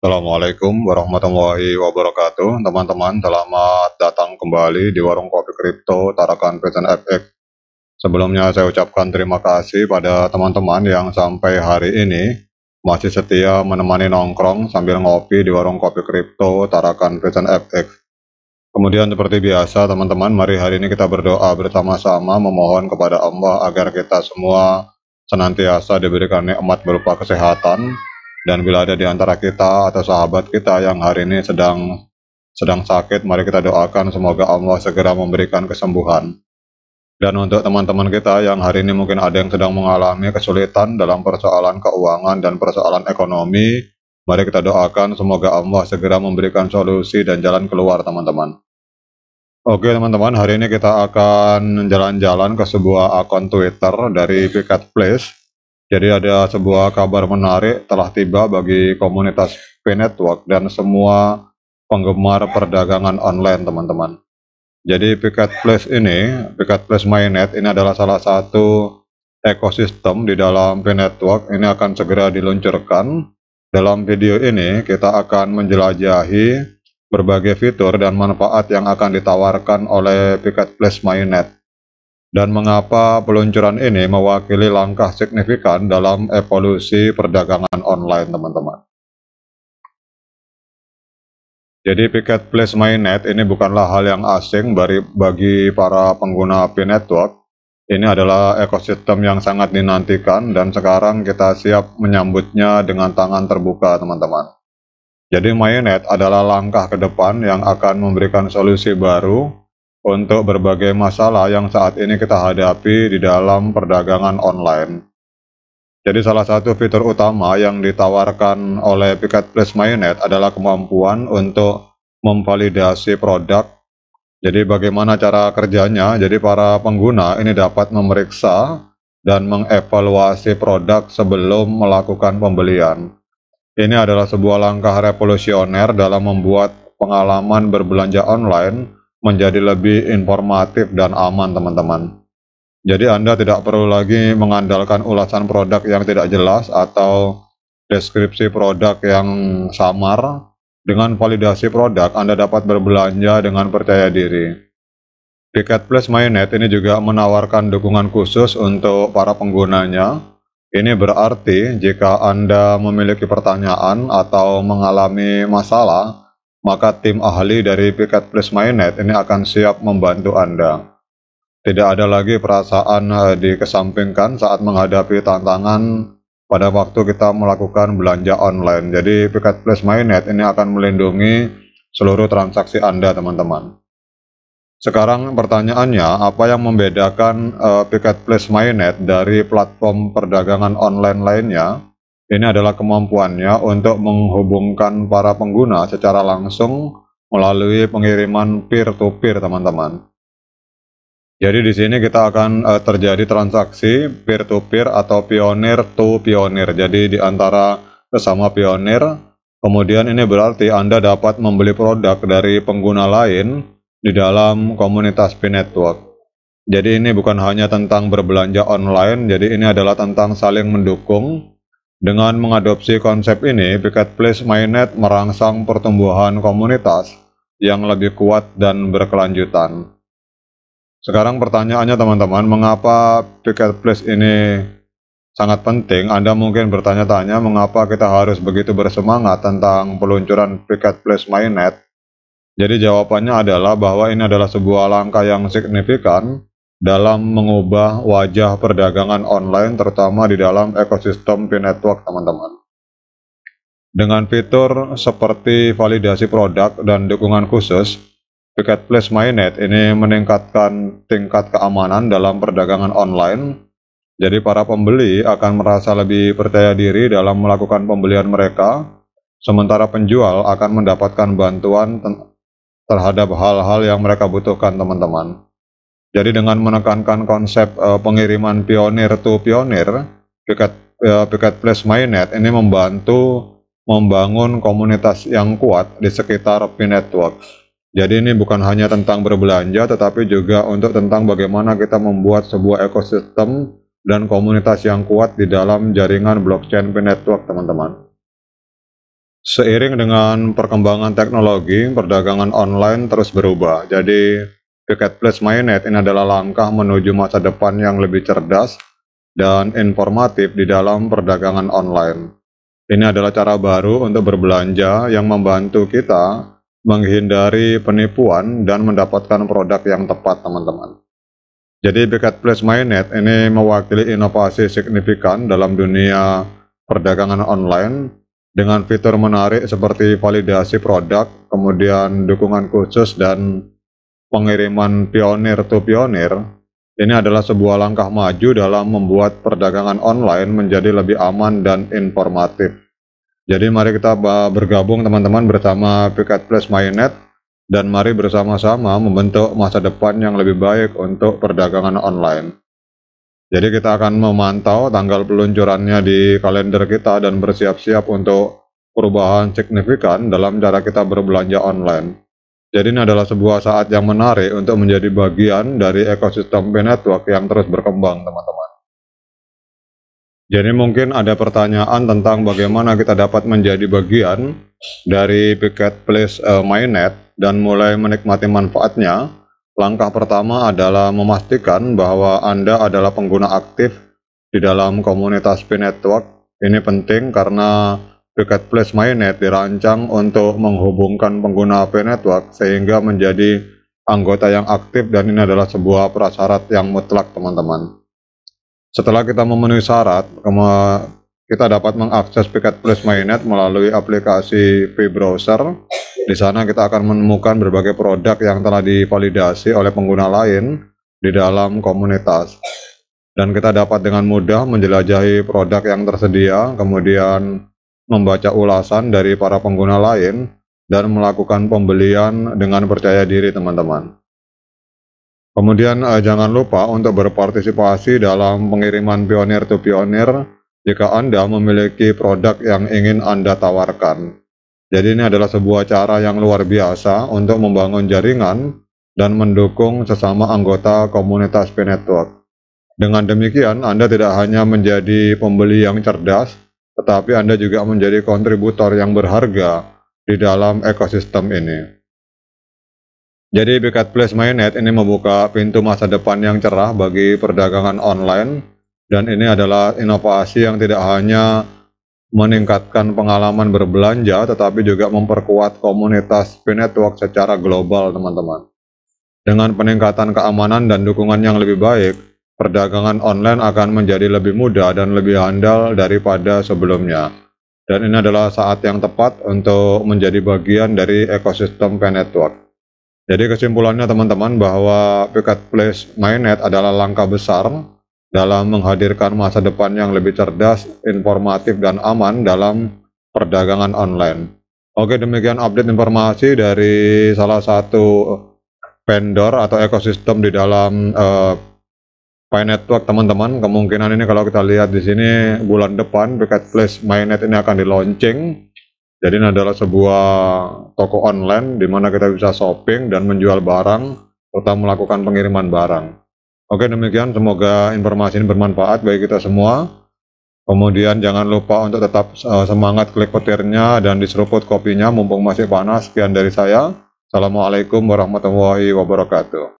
Assalamualaikum warahmatullahi wabarakatuh Teman-teman selamat datang kembali di Warung Kopi Kripto Tarakan Vision FX Sebelumnya saya ucapkan terima kasih pada teman-teman yang sampai hari ini Masih setia menemani nongkrong sambil ngopi di Warung Kopi Kripto Tarakan Vision FX Kemudian seperti biasa teman-teman mari hari ini kita berdoa bersama-sama memohon kepada Allah agar kita semua senantiasa diberikan nikmat berupa kesehatan, dan bila ada di antara kita atau sahabat kita yang hari ini sedang sedang sakit, mari kita doakan semoga Allah segera memberikan kesembuhan. Dan untuk teman-teman kita yang hari ini mungkin ada yang sedang mengalami kesulitan dalam persoalan keuangan dan persoalan ekonomi, mari kita doakan semoga Allah segera memberikan solusi dan jalan keluar teman-teman. Oke teman-teman, hari ini kita akan jalan-jalan ke sebuah akun Twitter dari Picket Place jadi ada sebuah kabar menarik telah tiba bagi komunitas P Network dan semua penggemar perdagangan online teman-teman. Jadi Picket Place ini, Picket Place Mainnet ini adalah salah satu ekosistem di dalam P Network. Ini akan segera diluncurkan. Dalam video ini kita akan menjelajahi berbagai fitur dan manfaat yang akan ditawarkan oleh Picket Place Mainnet dan mengapa peluncuran ini mewakili langkah signifikan dalam evolusi perdagangan online teman-teman. Jadi Piket Place Mainnet ini bukanlah hal yang asing bagi, para pengguna P Network. Ini adalah ekosistem yang sangat dinantikan dan sekarang kita siap menyambutnya dengan tangan terbuka teman-teman. Jadi Mainnet adalah langkah ke depan yang akan memberikan solusi baru untuk berbagai masalah yang saat ini kita hadapi di dalam perdagangan online. Jadi salah satu fitur utama yang ditawarkan oleh Plus MyNet adalah kemampuan untuk memvalidasi produk. Jadi bagaimana cara kerjanya? Jadi para pengguna ini dapat memeriksa dan mengevaluasi produk sebelum melakukan pembelian. Ini adalah sebuah langkah revolusioner dalam membuat pengalaman berbelanja online menjadi lebih informatif dan aman teman-teman. Jadi Anda tidak perlu lagi mengandalkan ulasan produk yang tidak jelas atau deskripsi produk yang samar. Dengan validasi produk, Anda dapat berbelanja dengan percaya diri. Tiket Plus Mayonet ini juga menawarkan dukungan khusus untuk para penggunanya. Ini berarti jika Anda memiliki pertanyaan atau mengalami masalah, maka tim ahli dari Piket Plus Mainnet ini akan siap membantu Anda. Tidak ada lagi perasaan eh, dikesampingkan saat menghadapi tantangan pada waktu kita melakukan belanja online. Jadi Piket Plus Mainnet ini akan melindungi seluruh transaksi Anda, teman-teman. Sekarang pertanyaannya, apa yang membedakan uh, Piket Plus Mainnet dari platform perdagangan online lainnya? Ini adalah kemampuannya untuk menghubungkan para pengguna secara langsung melalui pengiriman peer-to-peer, teman-teman. Jadi di sini kita akan uh, terjadi transaksi peer-to-peer atau pionir to pionir. Jadi di antara sesama pionir, kemudian ini berarti Anda dapat membeli produk dari pengguna lain di dalam komunitas P-Network. Jadi ini bukan hanya tentang berbelanja online, jadi ini adalah tentang saling mendukung dengan mengadopsi konsep ini, Picket Place Mainnet merangsang pertumbuhan komunitas yang lebih kuat dan berkelanjutan. Sekarang pertanyaannya teman-teman, mengapa Picket Place ini sangat penting? Anda mungkin bertanya-tanya mengapa kita harus begitu bersemangat tentang peluncuran Picket Place Mainnet. Jadi jawabannya adalah bahwa ini adalah sebuah langkah yang signifikan dalam mengubah wajah perdagangan online terutama di dalam ekosistem P network teman-teman. Dengan fitur seperti validasi produk dan dukungan khusus, Plus Mainnet ini meningkatkan tingkat keamanan dalam perdagangan online. Jadi para pembeli akan merasa lebih percaya diri dalam melakukan pembelian mereka, sementara penjual akan mendapatkan bantuan terhadap hal-hal yang mereka butuhkan teman-teman. Jadi dengan menekankan konsep uh, pengiriman pionir to pionir, Picket, uh, ya, Picket Place Mainnet ini membantu membangun komunitas yang kuat di sekitar P network. Jadi ini bukan hanya tentang berbelanja, tetapi juga untuk tentang bagaimana kita membuat sebuah ekosistem dan komunitas yang kuat di dalam jaringan blockchain P Network, teman-teman. Seiring dengan perkembangan teknologi, perdagangan online terus berubah. Jadi Tiket Plus MyNet ini adalah langkah menuju masa depan yang lebih cerdas dan informatif di dalam perdagangan online. Ini adalah cara baru untuk berbelanja yang membantu kita menghindari penipuan dan mendapatkan produk yang tepat, teman-teman. Jadi Bekat Plus MyNet ini mewakili inovasi signifikan dalam dunia perdagangan online dengan fitur menarik seperti validasi produk, kemudian dukungan khusus dan pengiriman pionir to pionir ini adalah sebuah langkah maju dalam membuat perdagangan online menjadi lebih aman dan informatif. Jadi mari kita bergabung teman-teman bersama Picket Plus MyNet dan mari bersama-sama membentuk masa depan yang lebih baik untuk perdagangan online. Jadi kita akan memantau tanggal peluncurannya di kalender kita dan bersiap-siap untuk perubahan signifikan dalam cara kita berbelanja online. Jadi ini adalah sebuah saat yang menarik untuk menjadi bagian dari ekosistem P Network yang terus berkembang, teman-teman. Jadi mungkin ada pertanyaan tentang bagaimana kita dapat menjadi bagian dari Picket Place uh, Mainnet dan mulai menikmati manfaatnya. Langkah pertama adalah memastikan bahwa Anda adalah pengguna aktif di dalam komunitas P Network. Ini penting karena Plus Mainnet dirancang untuk menghubungkan pengguna HP network sehingga menjadi anggota yang aktif dan ini adalah sebuah prasyarat yang mutlak teman-teman. Setelah kita memenuhi syarat, kita dapat mengakses Piket Plus Mainnet melalui aplikasi V-Browser. Di sana kita akan menemukan berbagai produk yang telah divalidasi oleh pengguna lain di dalam komunitas. Dan kita dapat dengan mudah menjelajahi produk yang tersedia, kemudian membaca ulasan dari para pengguna lain, dan melakukan pembelian dengan percaya diri teman-teman. Kemudian eh, jangan lupa untuk berpartisipasi dalam pengiriman pionir to pionir jika Anda memiliki produk yang ingin Anda tawarkan. Jadi ini adalah sebuah cara yang luar biasa untuk membangun jaringan dan mendukung sesama anggota komunitas P-Network. Dengan demikian, Anda tidak hanya menjadi pembeli yang cerdas, tetapi Anda juga menjadi kontributor yang berharga di dalam ekosistem ini. Jadi Bekat Place Mainnet ini membuka pintu masa depan yang cerah bagi perdagangan online dan ini adalah inovasi yang tidak hanya meningkatkan pengalaman berbelanja tetapi juga memperkuat komunitas P-Network secara global teman-teman. Dengan peningkatan keamanan dan dukungan yang lebih baik, perdagangan online akan menjadi lebih mudah dan lebih handal daripada sebelumnya. Dan ini adalah saat yang tepat untuk menjadi bagian dari ekosistem P Network. Jadi kesimpulannya teman-teman bahwa Place Mainnet adalah langkah besar dalam menghadirkan masa depan yang lebih cerdas, informatif, dan aman dalam perdagangan online. Oke, demikian update informasi dari salah satu vendor atau ekosistem di dalam uh, Pay Network teman-teman kemungkinan ini kalau kita lihat di sini bulan depan Marketplace MyNet ini akan dilaunching. jadi ini adalah sebuah toko online di mana kita bisa shopping dan menjual barang serta melakukan pengiriman barang. Oke demikian semoga informasi ini bermanfaat bagi kita semua. Kemudian jangan lupa untuk tetap eh, semangat klik petirnya dan diseruput kopinya mumpung masih panas. Sekian dari saya. Assalamualaikum warahmatullahi wabarakatuh.